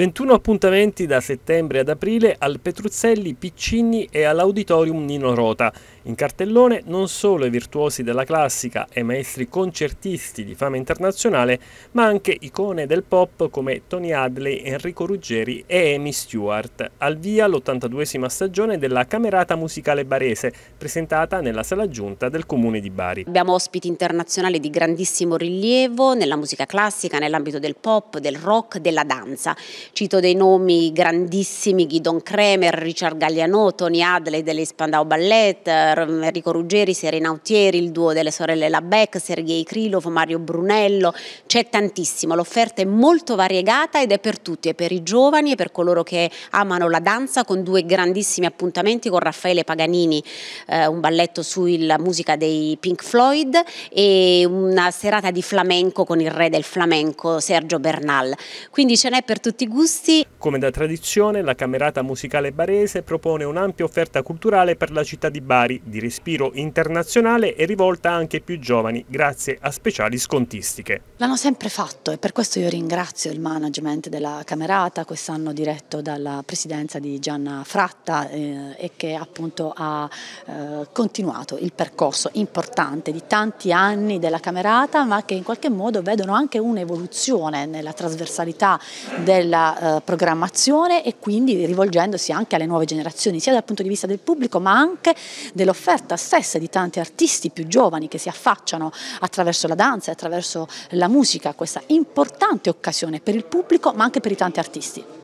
21 appuntamenti da settembre ad aprile al Petruzzelli Piccini e all'Auditorium Nino Rota. In cartellone non solo i virtuosi della classica e maestri concertisti di fama internazionale, ma anche icone del pop come Tony Hadley, Enrico Ruggeri e Amy Stewart. Al via l'82esima stagione della Camerata Musicale Barese, presentata nella sala giunta del Comune di Bari. Abbiamo ospiti internazionali di grandissimo rilievo nella musica classica, nell'ambito del pop, del rock, della danza Cito dei nomi grandissimi, Guidon Kremer, Richard Gagliano, Tony Adley delle Spandau Ballet, ehm, Enrico Ruggeri, Serena Autieri, il duo delle sorelle Labec, Sergei Krilov, Mario Brunello, c'è tantissimo, l'offerta è molto variegata ed è per tutti, è per i giovani e per coloro che amano la danza con due grandissimi appuntamenti con Raffaele Paganini, eh, un balletto sulla musica dei Pink Floyd e una serata di flamenco con il re del flamenco Sergio Bernal. Quindi ce n'è per tutti i gusti. Come da tradizione, la Camerata Musicale Barese propone un'ampia offerta culturale per la città di Bari, di respiro internazionale e rivolta anche ai più giovani, grazie a speciali scontistiche. L'hanno sempre fatto e per questo io ringrazio il management della Camerata, quest'anno diretto dalla presidenza di Gianna Fratta eh, e che appunto ha eh, continuato il percorso importante di tanti anni della Camerata, ma che in qualche modo vedono anche un'evoluzione nella trasversalità della nella eh, programmazione e quindi rivolgendosi anche alle nuove generazioni, sia dal punto di vista del pubblico ma anche dell'offerta stessa di tanti artisti più giovani che si affacciano attraverso la danza e attraverso la musica, questa importante occasione per il pubblico ma anche per i tanti artisti.